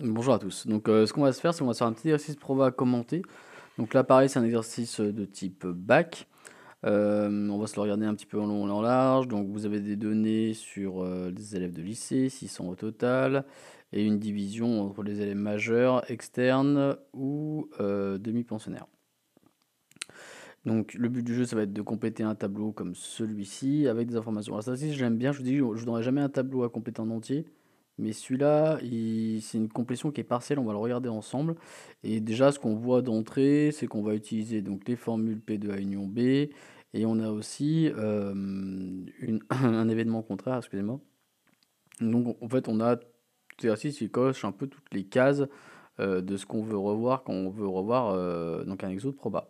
Bonjour à tous. Donc, euh, ce qu'on va se faire, c'est qu'on va se faire un petit exercice prova à commenter. Donc là, pareil, c'est un exercice de type bac. Euh, on va se le regarder un petit peu en long et en large. Donc, vous avez des données sur les euh, élèves de lycée, 600 au total, et une division entre les élèves majeurs, externes ou demi-pensionnaires. Donc, le but du jeu, ça va être de compléter un tableau comme celui-ci avec des informations. Alors, ça, j'aime bien, je vous dis, je n'aurai jamais un tableau à compléter en entier mais celui-là, c'est une complétion qui est partielle, on va le regarder ensemble. Et déjà, ce qu'on voit d'entrée, c'est qu'on va utiliser donc, les formules p de a union B, et on a aussi euh, un événement contraire, excusez-moi. Donc en fait, on a exercice qui coche un peu toutes les cases euh, de ce qu'on veut revoir quand on veut revoir euh, donc un exo de proba.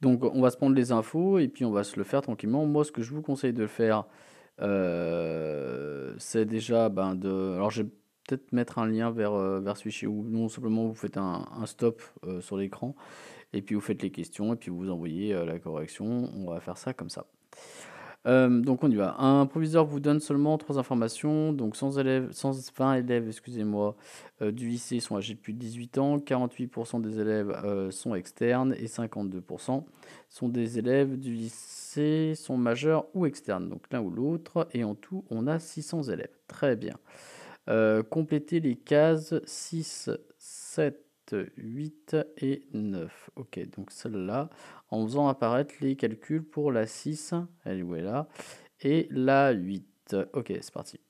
Donc on va se prendre les infos et puis on va se le faire tranquillement. Moi, ce que je vous conseille de le faire, euh, c'est déjà ben, de. Alors, je vais peut-être mettre un lien vers, euh, vers celui ou non simplement vous faites un, un stop euh, sur l'écran et puis vous faites les questions et puis vous envoyez la correction. On va faire ça comme ça. Euh, donc on y va. Un proviseur vous donne seulement trois informations. Donc élèves, 120 élèves, excusez-moi, euh, du lycée sont âgés depuis 18 ans. 48% des élèves euh, sont externes et 52% sont des élèves du lycée sont majeurs ou externes. Donc l'un ou l'autre. Et en tout, on a 600 élèves. Très bien. complétez les cases 6, 7, 8 et 9. Ok, donc celle-là, en faisant apparaître les calculs pour la 6, elle est où est là, et la 8. Ok, c'est parti.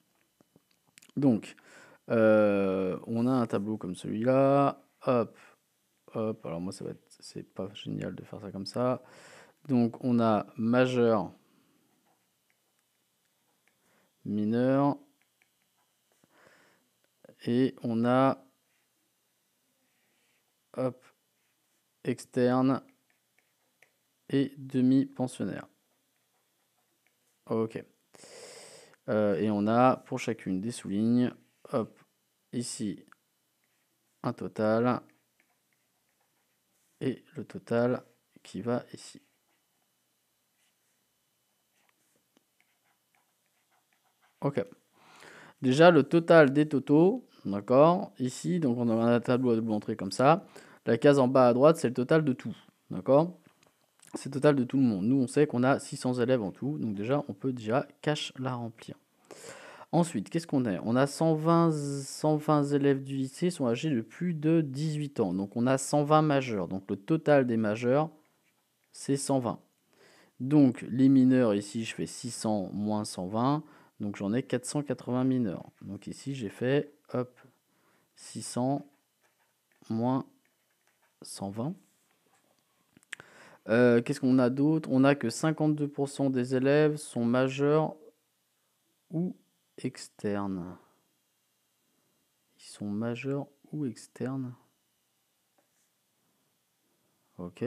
Donc, euh, on a un tableau comme celui-là. Hop, hop, alors moi, ça va c'est pas génial de faire ça comme ça. Donc, on a majeur, mineur, et on a hop, externe et demi-pensionnaire. Ok. Euh, et on a pour chacune des lignes. hop, ici, un total et le total qui va ici. Ok. Déjà, le total des totaux, d'accord Ici, donc on a un tableau à double entrée comme ça. La case en bas à droite, c'est le total de tout. D'accord C'est le total de tout le monde. Nous, on sait qu'on a 600 élèves en tout. Donc déjà, on peut déjà cache la remplir. Ensuite, qu'est-ce qu'on a On a 120, 120 élèves du lycée sont âgés de plus de 18 ans. Donc on a 120 majeurs. Donc le total des majeurs, c'est 120. Donc les mineurs, ici, je fais 600 moins 120. Donc j'en ai 480 mineurs. Donc ici, j'ai fait, hop, 600 moins 120. Euh, qu'est-ce qu'on a d'autre On a que 52% des élèves sont majeurs ou externes. Ils sont majeurs ou externes. Ok.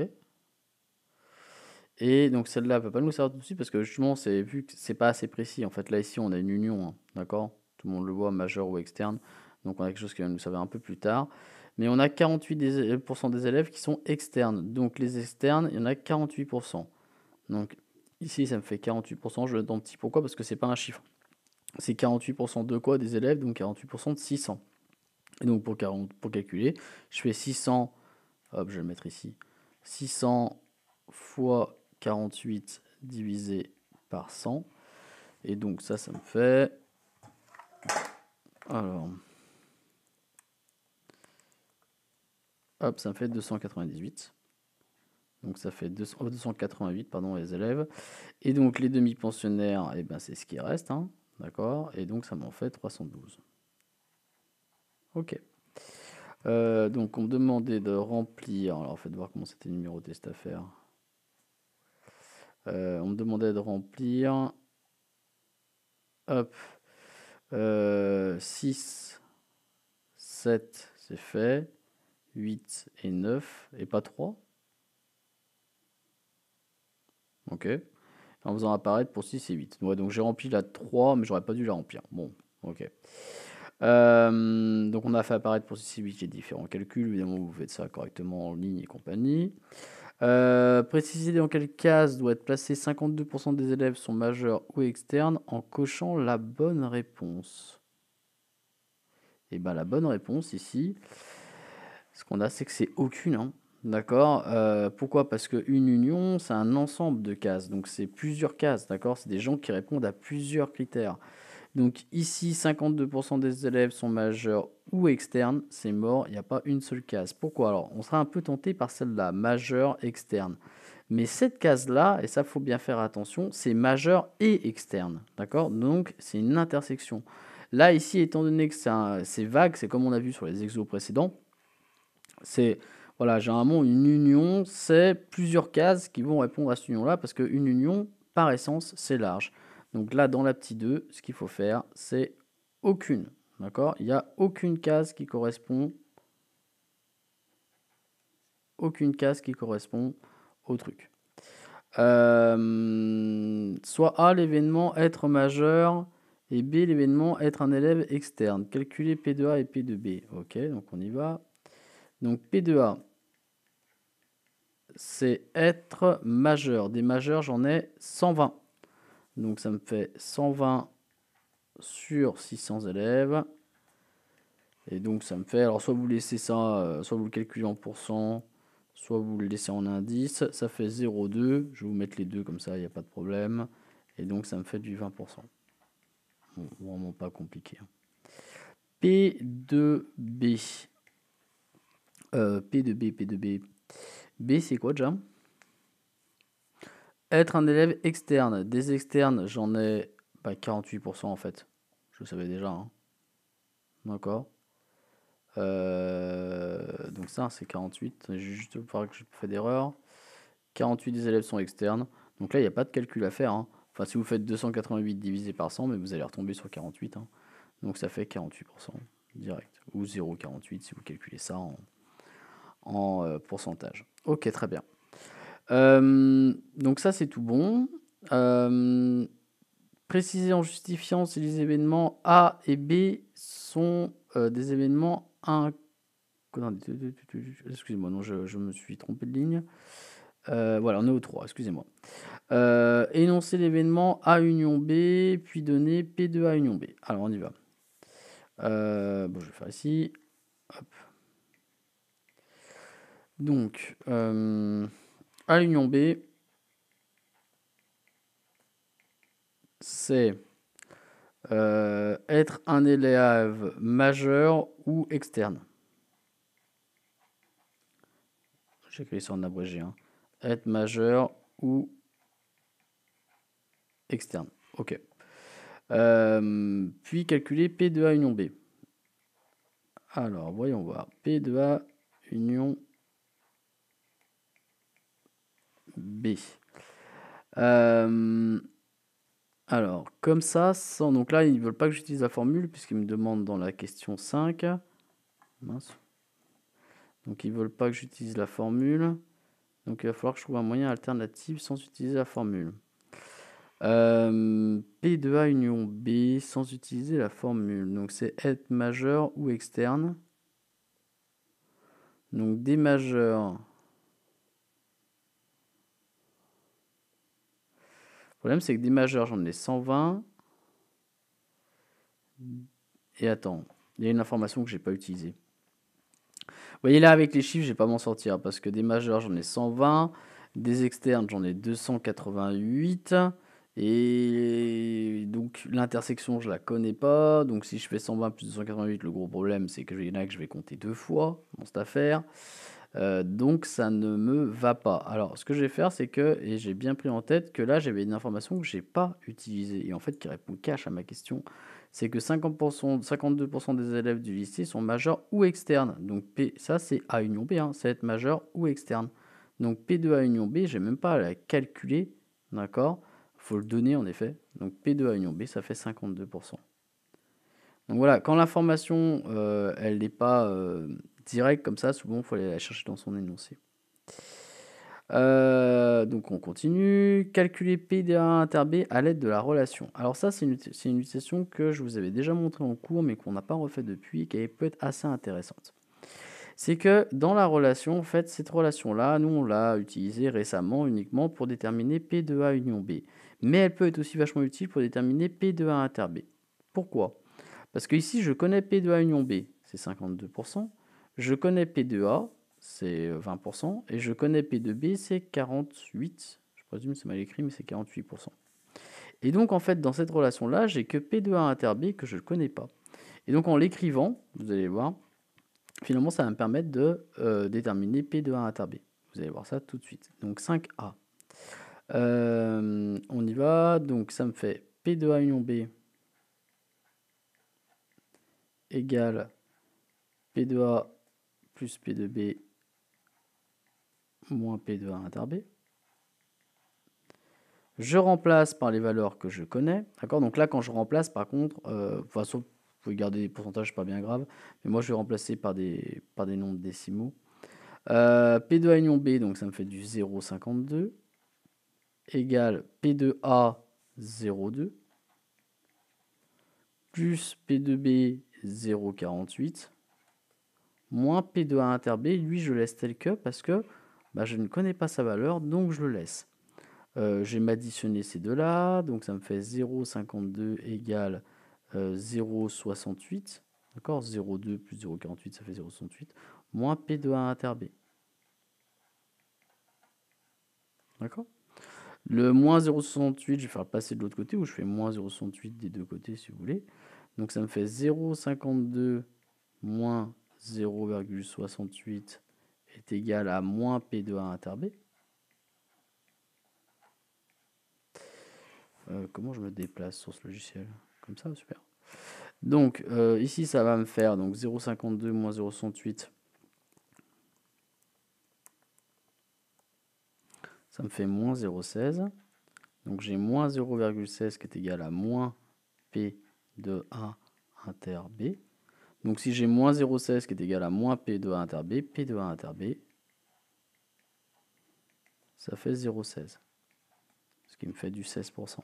Et donc celle-là ne peut pas nous servir tout de suite parce que justement, c'est vu que c'est pas assez précis. En fait, là ici, on a une union, hein, d'accord Tout le monde le voit, majeur ou externe. Donc on a quelque chose qui va nous servir un peu plus tard mais on a 48% des élèves qui sont externes. Donc les externes, il y en a 48%. Donc ici, ça me fait 48%. Je le donne petit pourquoi, parce que n'est pas un chiffre. C'est 48% de quoi des élèves Donc 48% de 600. Et donc pour, pour calculer, je fais 600, hop, je vais le mettre ici, 600 fois 48 divisé par 100. Et donc ça, ça me fait... Alors, Hop, ça me fait 298. Donc ça fait 288 pardon, les élèves. Et donc les demi-pensionnaires, et eh ben, c'est ce qui reste. Hein, d'accord Et donc ça m'en fait 312. Ok. Euh, donc on me demandait de remplir. Alors faites voir comment c'était numéroté cette affaire. Euh, on me demandait de remplir. Hop. 6, euh, 7, c'est fait. 8 et 9 et pas 3. Ok. En faisant apparaître pour 6 et 8. Ouais, donc j'ai rempli la 3, mais j'aurais pas dû la remplir. Bon, ok. Euh, donc on a fait apparaître pour 6 et 8 les différents calculs. Évidemment, vous faites ça correctement en ligne et compagnie. Euh, préciser dans quelle case doit être placé 52% des élèves sont majeurs ou externes en cochant la bonne réponse. Et eh bien la bonne réponse ici, ce qu'on a, c'est que c'est aucune. Hein. D'accord euh, Pourquoi Parce qu'une union, c'est un ensemble de cases. Donc, c'est plusieurs cases. D'accord C'est des gens qui répondent à plusieurs critères. Donc, ici, 52% des élèves sont majeurs ou externes. C'est mort. Il n'y a pas une seule case. Pourquoi Alors, on sera un peu tenté par celle-là, majeur, externe. Mais cette case-là, et ça, faut bien faire attention, c'est majeur et externe. D'accord Donc, c'est une intersection. Là, ici, étant donné que c'est vague, c'est comme on a vu sur les exos précédents c'est voilà, généralement une union, c'est plusieurs cases qui vont répondre à cette union-là, parce qu'une union, par essence, c'est large. Donc là, dans la petite 2, ce qu'il faut faire, c'est aucune. D'accord Il n'y a aucune case qui correspond. Aucune case qui correspond au truc. Euh, soit A, l'événement être majeur, et B, l'événement être un élève externe. Calculer p de a et p de b Ok, donc on y va. Donc P2A, c'est être majeur. Des majeurs, j'en ai 120. Donc ça me fait 120 sur 600 élèves. Et donc ça me fait, alors soit vous laissez ça, euh, soit vous le calculez en pourcent, soit vous le laissez en indice, ça fait 0,2, je vais vous mettre les deux comme ça, il n'y a pas de problème. Et donc ça me fait du 20%. vraiment pas compliqué. Hein. P2B, euh, P de B, P de B. B, c'est quoi déjà Être un élève externe. Des externes, j'en ai 48% bah, en fait. Je le savais déjà. Hein. D'accord euh, Donc ça, c'est 48. Juste pour que je pas d'erreur. 48 des élèves sont externes. Donc là, il n'y a pas de calcul à faire. Hein. Enfin, si vous faites 288 divisé par 100, mais vous allez retomber sur 48. Hein. Donc ça fait 48% direct. Ou 0,48 si vous calculez ça en, en euh, pourcentage. Ok, très bien. Euh, donc ça, c'est tout bon. Euh, préciser en justifiant si les événements A et B sont des événements... un... Excusez-moi, non, je, me suis trompé de ligne. voilà, on est au 3, excusez-moi. énoncer l'événement A union B, puis donner P2A union B. Alors, on y va. bon, je vais faire ici. Hop. Donc, A euh, union B, c'est euh, être un élève majeur ou externe. J'écris ça en abrégé. Hein. Être majeur ou externe. OK. Euh, puis calculer P de A union B. Alors, voyons voir. P de A union B. Euh, alors, comme ça, sans... donc là, ils ne veulent pas que j'utilise la formule, puisqu'ils me demandent dans la question 5. Donc, ils ne veulent pas que j'utilise la formule. Donc, il va falloir que je trouve un moyen alternatif sans utiliser la formule. Euh, P2A union B sans utiliser la formule. Donc, c'est être majeur ou externe. Donc, D majeur Le problème, c'est que des majeurs, j'en ai 120. Et attends, il y a une information que je n'ai pas utilisée. Vous voyez là, avec les chiffres, je vais pas m'en sortir hein, parce que des majeurs, j'en ai 120. Des externes, j'en ai 288. Et donc l'intersection, je ne la connais pas. Donc si je fais 120 plus 288, le gros problème, c'est que y en a que je vais compter deux fois dans cette affaire. Euh, donc ça ne me va pas. Alors ce que je vais faire, c'est que, et j'ai bien pris en tête que là j'avais une information que je n'ai pas utilisée, et en fait qui répond cash à ma question, c'est que 50%, 52% des élèves du lycée sont majeurs ou externes. Donc P, ça c'est A union B, hein, ça va être majeur ou externe. Donc P2A union B, je n'ai même pas à la calculer, d'accord faut le donner en effet. Donc P2A union B, ça fait 52%. Donc voilà, quand l'information, euh, elle n'est pas... Euh, direct comme ça, souvent il faut aller la chercher dans son énoncé. Euh, donc on continue. Calculer P A inter B à l'aide de la relation. Alors ça c'est une, utilisation que je vous avais déjà montré en cours mais qu'on n'a pas refait depuis et qui peut être assez intéressante. C'est que dans la relation, en fait, cette relation-là, nous on l'a utilisée récemment uniquement pour déterminer P de A union B. Mais elle peut être aussi vachement utile pour déterminer P de A inter B. Pourquoi Parce que ici je connais P de A union B, c'est 52%. Je connais P2A, c'est 20%, euh, et je connais P2B, c'est 48%. Je présume c'est mal écrit, mais c'est 48%. Et donc, en fait, dans cette relation-là, j'ai que P2A inter B que je ne connais pas. Et donc, en l'écrivant, vous allez voir, finalement, ça va me permettre de euh, déterminer P2A inter B. Vous allez voir ça tout de suite. Donc, 5A. Euh, on y va. Donc, ça me fait P2A union B égale P2A plus P de B moins P de A inter B. Je remplace par les valeurs que je connais. D'accord Donc là, quand je remplace, par contre, euh, vous pouvez garder des pourcentages, pas bien grave. Mais moi, je vais remplacer par des, par des nombres décimaux. Euh, p de a union B, donc ça me fait du 0,52 égale p de a 0,2 plus p de b 0,48 moins P de A inter B, lui je laisse tel que parce que bah, je ne connais pas sa valeur, donc je le laisse. Euh, J'ai m'additionné ces deux-là, donc ça me fait 0,52 égale 0,68. Euh, d'accord 0,2 plus 0,48, ça fait 0,68, moins P de A inter B. D'accord Le moins 0,68, je vais faire passer de l'autre côté, ou je fais moins 0,68 des deux côtés si vous voulez. Donc ça me fait 0,52 moins 0,68 est égal à moins p de a inter B. Euh, comment je me déplace sur ce logiciel Comme ça, super. Donc euh, ici, ça va me faire 0,52 moins 0,68. Ça me fait moins 0,16. Donc j'ai moins 0,16 qui est égal à moins P de A inter B. Donc si j'ai moins 0,16 qui est égal à moins P de A inter B, P de A inter B, ça fait 0,16. Ce qui me fait du 16%.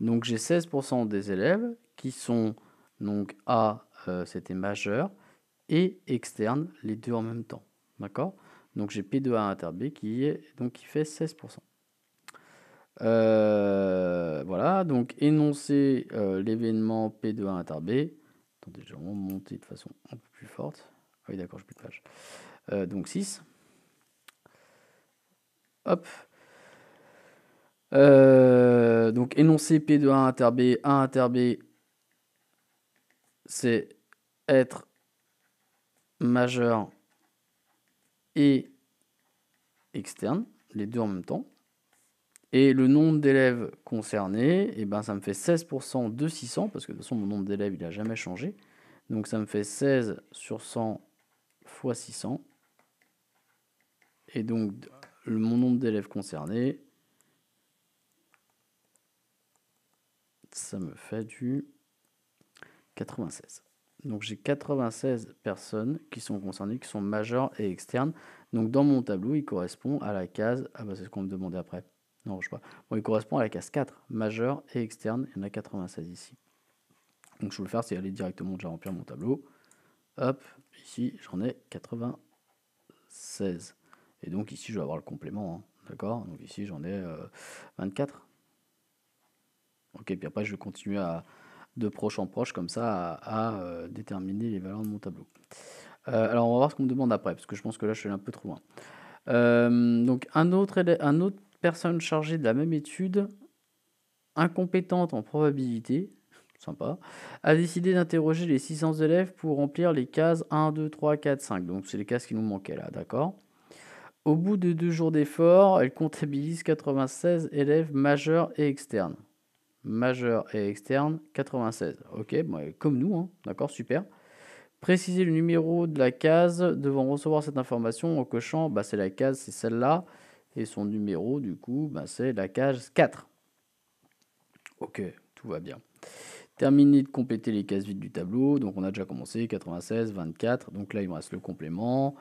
Donc j'ai 16% des élèves qui sont donc A, euh, c'était majeur, et externe, les deux en même temps. D'accord Donc j'ai P de A inter B qui, est, donc, qui fait 16%. Euh, voilà, donc énoncer euh, l'événement P de A inter B déjà monté de façon un peu plus forte. Ah oui, d'accord, j'ai plus de page. Euh, donc 6. Hop. Euh, donc énoncé P de 1 inter B, 1 inter B, c'est être majeur et externe, les deux en même temps. Et le nombre d'élèves concernés, eh ben, ça me fait 16% de 600, parce que de toute façon, mon nombre d'élèves, il n'a jamais changé. Donc ça me fait 16 sur 100 fois 600. Et donc, le, mon nombre d'élèves concernés, ça me fait du 96. Donc j'ai 96 personnes qui sont concernées, qui sont majeures et externes. Donc dans mon tableau, il correspond à la case, ah bah c'est ce qu'on me demandait après, il correspond à la case 4, majeure et externe. Il y en a 96 ici. Donc, je vais le faire, c'est aller directement déjà remplir mon tableau. Hop, ici, j'en ai 96. Et donc, ici, je vais avoir le complément. Hein. D'accord Donc, ici, j'en ai 24. Euh, ok, puis après, je vais continuer à, de proche en proche, comme ça, à, euh, déterminer les valeurs de mon tableau. Euh, alors, on va voir ce qu'on me demande après, parce que je pense que là, je suis un peu trop loin. donc, un autre, un autre personne chargée de la même étude, incompétente en probabilité, sympa, a décidé d'interroger les 600 élèves pour remplir les cases 1, 2, 3, 4, 5. Donc c'est les cases qui nous manquaient là, d'accord Au bout de deux jours d'effort, elle comptabilise 96 élèves majeurs et externes. Majeurs et externes, 96. Ok, comme nous, hein, d'accord, super. Préciser le numéro de la case devant recevoir cette information en cochant, bah, c'est la case, c'est celle-là. Et son numéro, du coup, bah, c'est la case 4. Ok, tout va bien. Terminé de compléter les cases vides du tableau. Donc on a déjà commencé, 96, 24. Donc là, il me reste le complément.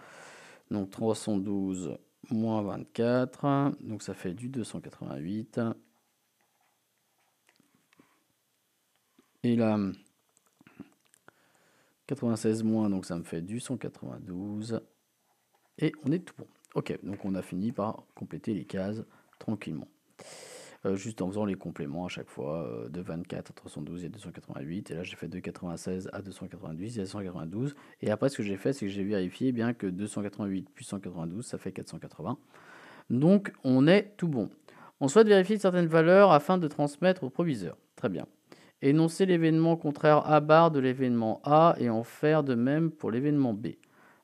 Donc 312 moins 24. Donc ça fait du 288. Et là, 96 moins, donc ça me fait du 192. Et on est tout bon. Ok, donc on a fini par compléter les cases tranquillement. Euh, juste en faisant les compléments à chaque fois, euh, de 24 à 312 et 288, et là j'ai fait de 96 à 298 et à 192, et après ce que j'ai fait c'est que j'ai vérifié bien que 288 plus 192 ça fait 480, donc on est tout bon. On souhaite vérifier certaines valeurs afin de transmettre au proviseur, très bien. Énoncer l'événement contraire à barre de l'événement A et en faire de même pour l'événement B.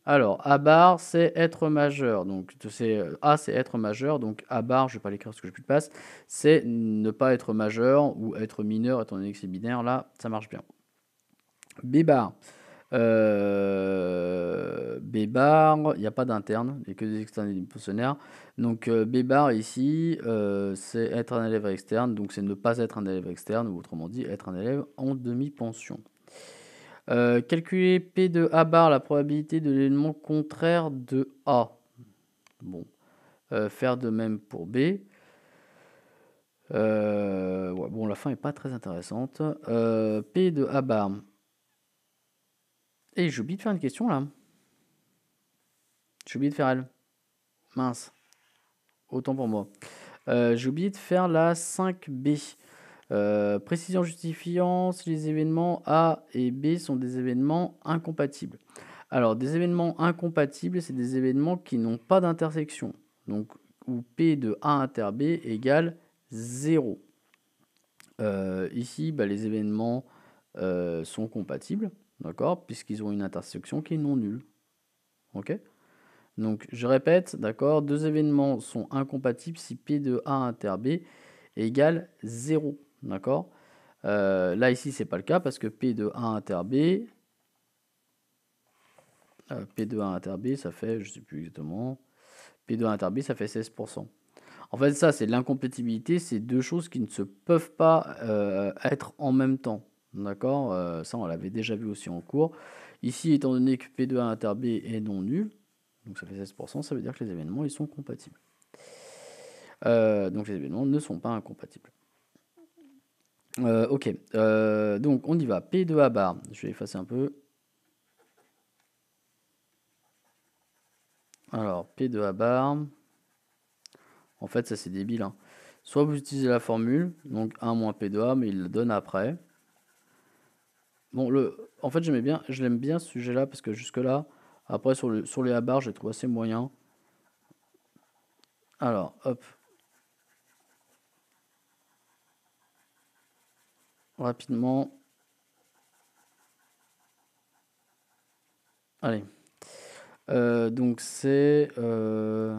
Alors, A bar, c'est être majeur. Donc, c'est euh, A, c'est être majeur. Donc, A bar, je ne vais pas l'écrire parce que je plus de passe. C'est ne pas être majeur ou être mineur, étant donné que c'est binaire. Là, ça marche bien. B bar. Euh, B il n'y a pas d'interne, il n'y a que des externes et des pensionnaires. Donc euh, B bar ici, c'est être un élève externe, donc c'est ne pas être un élève externe, ou autrement dit, être un élève en demi-pension. Euh, calculer P de A bar, la probabilité de l'élément contraire de A. Bon. Euh, faire de même pour B. Euh, bon, la fin n'est pas très intéressante. P de A bar. Et j'ai de faire une question là. J'ai oublié de faire elle. Mince. Autant pour moi. j'ai oublié de faire la 5B. Euh, précision justifiant si les événements A et B sont des événements incompatibles. Alors, des événements incompatibles, c'est des événements qui n'ont pas d'intersection. Donc, où P de A inter B égale 0. Euh, ici, bah, les événements euh, sont compatibles, d'accord, puisqu'ils ont une intersection qui est non nulle. Ok Donc, je répète, d'accord, deux événements sont incompatibles si P de A inter B égale 0. D'accord euh, Là, ici, c'est pas le cas parce que P de a inter B, euh, P de 1 inter B, ça fait, je sais plus exactement, P de a inter B, ça fait 16%. En fait, ça, c'est l'incompatibilité, c'est deux choses qui ne se peuvent pas euh, être en même temps. D'accord Ça, on l'avait déjà vu aussi en cours. Ici, étant donné que P2 a inter B est non nul, donc ça fait 16%, ça veut dire que les événements, ils sont compatibles. donc les événements ne sont pas incompatibles. Euh, ok, euh, donc on y va. P2A bar, je vais effacer un peu. Alors, P2A bar. En fait, ça c'est débile. Hein. Soit vous utilisez la formule, donc 1 moins P2A, mais il le donne après. Bon, le, en fait, j'aimais bien, je l'aime bien ce sujet-là, parce que jusque-là, après sur, sur les A bar, j'ai trouvé assez moyen. Alors, hop, rapidement. Allez. Euh, donc c'est... Euh,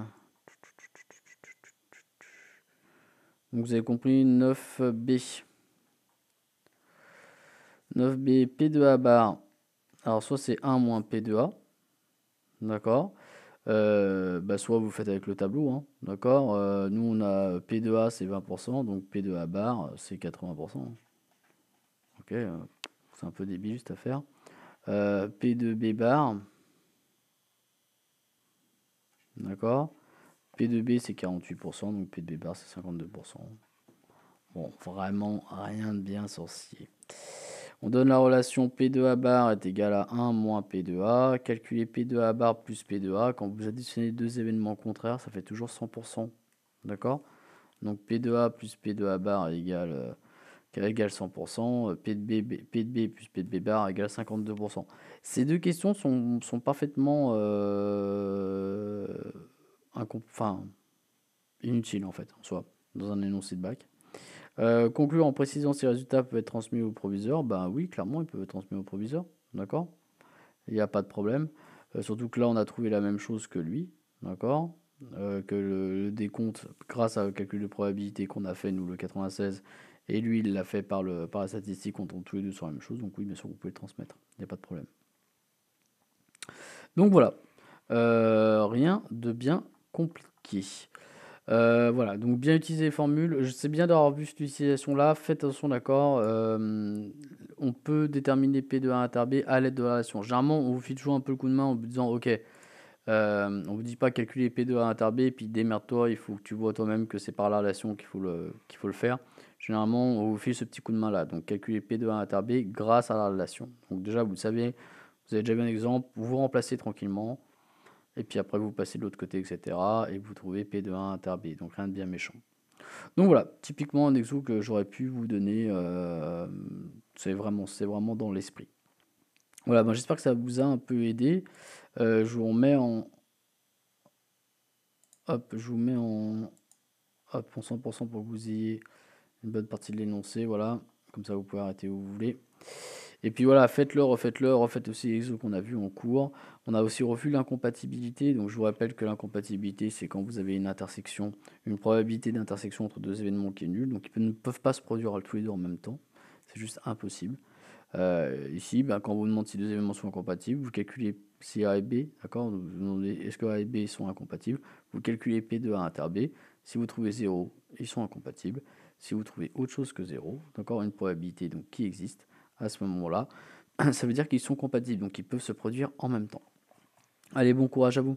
vous avez compris 9B. 9B, P2A bar. Alors soit c'est 1 moins P2A. D'accord euh, bah soit vous faites avec le tableau, hein, d'accord Nous on a P2A c'est 20%, donc P2A bar c'est 80%. Euh, c'est un peu débile cette affaire. faire. Euh, P2B bar, d'accord. P2B c'est 48%, donc P2B bar c'est 52%. Bon, vraiment rien de bien sorcier. On donne la relation P2A bar est égale à 1 moins P2A. Calculez P2A bar plus P2A. Quand vous additionnez deux événements contraires, ça fait toujours 100%. D'accord Donc P2A plus P2A bar égale euh, qui égale 100%, euh, P 100%, B, P de B plus P de B bar égale 52%. Ces deux questions sont, sont parfaitement euh, enfin, inutiles en fait, en soi, dans un énoncé de bac. Euh, conclure en précisant si le résultat peut être transmis au proviseur, ben oui, clairement, il peut être transmis au proviseur, d'accord Il n'y a pas de problème. Euh, surtout que là, on a trouvé la même chose que lui, d'accord Que le, le, décompte, grâce au calcul de probabilité qu'on a fait, nous, le 96, et lui, il l'a fait par, le, par la statistique, on tombe tous les deux sur la même chose. Donc oui, bien sûr, vous pouvez le transmettre. Il n'y a pas de problème. Donc voilà. Euh, rien de bien compliqué. Euh, voilà, donc bien utiliser les formules. Je sais bien d'avoir vu cette utilisation-là. Faites attention, d'accord. Euh, on peut déterminer P de A inter B à l'aide de la relation. Généralement, on vous fait toujours un peu le coup de main en vous disant, OK, on euh, on vous dit pas calculer P2 à inter B, puis démerde-toi, il faut que tu vois toi-même que c'est par la relation qu'il faut, le, qu'il faut le faire. Généralement, on vous fait ce petit coup de main là. Donc calculer P2 à inter B grâce à la relation. Donc déjà, vous le savez, vous avez déjà vu un exemple, vous vous remplacez tranquillement, et puis après vous passez de l'autre côté, etc. Et vous trouvez P2 à inter B, donc rien de bien méchant. Donc voilà, typiquement un exo que j'aurais pu vous donner, euh, c'est vraiment, vraiment dans l'esprit. Voilà, ben, j'espère que ça vous a un peu aidé. Euh, je vous remets en. Hop, je vous mets en. 100% pour que vous ayez une bonne partie de l'énoncé. Voilà, comme ça vous pouvez arrêter où vous voulez. Et puis voilà, faites-le, refaites-le, refaites aussi l'exo qu'on a vu en cours. On a aussi revu l'incompatibilité. Donc je vous rappelle que l'incompatibilité, c'est quand vous avez une intersection, une probabilité d'intersection entre deux événements qui est nulle. Donc ils ne peuvent pas se produire tous les deux en même temps. C'est juste impossible. Euh, ici, ben, quand on vous demande si deux éléments sont incompatibles, vous calculez si A et B, d'accord est-ce que A et B sont incompatibles Vous calculez P de A inter B. Si vous trouvez 0, ils sont incompatibles. Si vous trouvez autre chose que 0, d'accord Une probabilité donc, qui existe à ce moment-là, ça veut dire qu'ils sont compatibles, donc ils peuvent se produire en même temps. Allez, bon courage à vous